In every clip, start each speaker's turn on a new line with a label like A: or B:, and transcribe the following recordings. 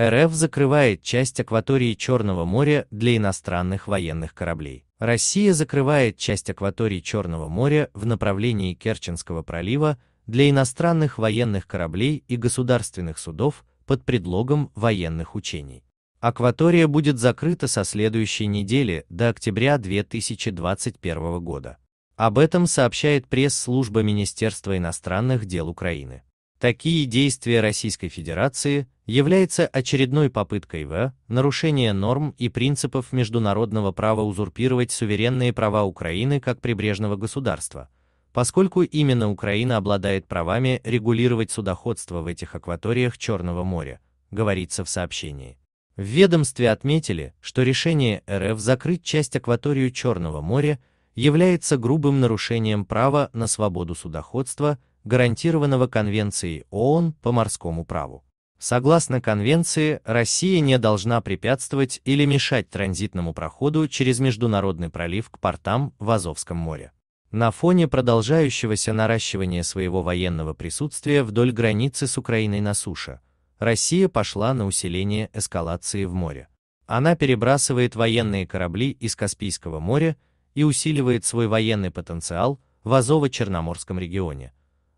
A: РФ закрывает часть акватории Черного моря для иностранных военных кораблей. Россия закрывает часть акватории Черного моря в направлении Керченского пролива для иностранных военных кораблей и государственных судов под предлогом военных учений. Акватория будет закрыта со следующей недели до октября 2021 года. Об этом сообщает пресс-служба Министерства иностранных дел Украины. Такие действия Российской Федерации является очередной попыткой В. нарушения норм и принципов международного права узурпировать суверенные права Украины как прибрежного государства, поскольку именно Украина обладает правами регулировать судоходство в этих акваториях Черного моря, говорится в сообщении. В ведомстве отметили, что решение РФ закрыть часть акваторию Черного моря является грубым нарушением права на свободу судоходства, гарантированного Конвенцией ООН по морскому праву. Согласно конвенции, Россия не должна препятствовать или мешать транзитному проходу через международный пролив к портам в Азовском море. На фоне продолжающегося наращивания своего военного присутствия вдоль границы с Украиной на суше, Россия пошла на усиление эскалации в море. Она перебрасывает военные корабли из Каспийского моря и усиливает свой военный потенциал в Азово-Черноморском регионе.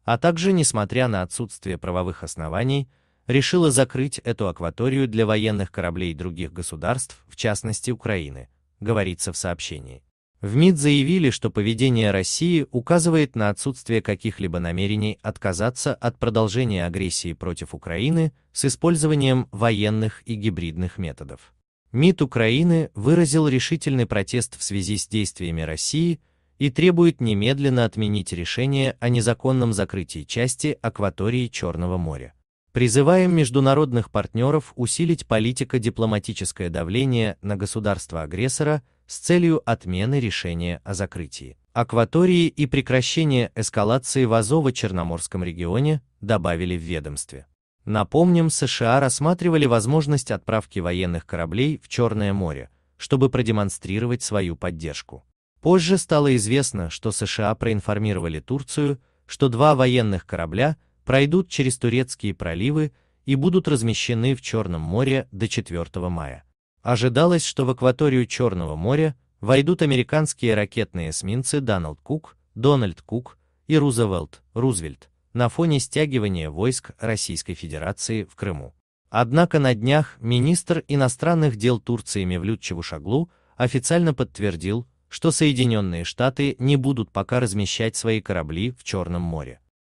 A: А также, несмотря на отсутствие правовых оснований, решила закрыть эту акваторию для военных кораблей других государств, в частности Украины, говорится в сообщении. В МИД заявили, что поведение России указывает на отсутствие каких-либо намерений отказаться от продолжения агрессии против Украины с использованием военных и гибридных методов. МИД Украины выразил решительный протест в связи с действиями России и требует немедленно отменить решение о незаконном закрытии части акватории Черного моря. Призываем международных партнеров усилить политико-дипломатическое давление на государство-агрессора с целью отмены решения о закрытии акватории и прекращения эскалации в Азово-Черноморском регионе, добавили в ведомстве. Напомним, США рассматривали возможность отправки военных кораблей в Черное море, чтобы продемонстрировать свою поддержку. Позже стало известно, что США проинформировали Турцию, что два военных корабля пройдут через турецкие проливы и будут размещены в Черном море до 4 мая. Ожидалось, что в акваторию Черного моря войдут американские ракетные эсминцы Дональд Кук, Дональд Кук и Рузвельт, Рузвельт на фоне стягивания войск Российской Федерации в Крыму. Однако на днях министр иностранных дел Турции Мевлют Чавушаглу официально подтвердил, что Соединенные Штаты не будут пока размещать свои корабли в Черном море.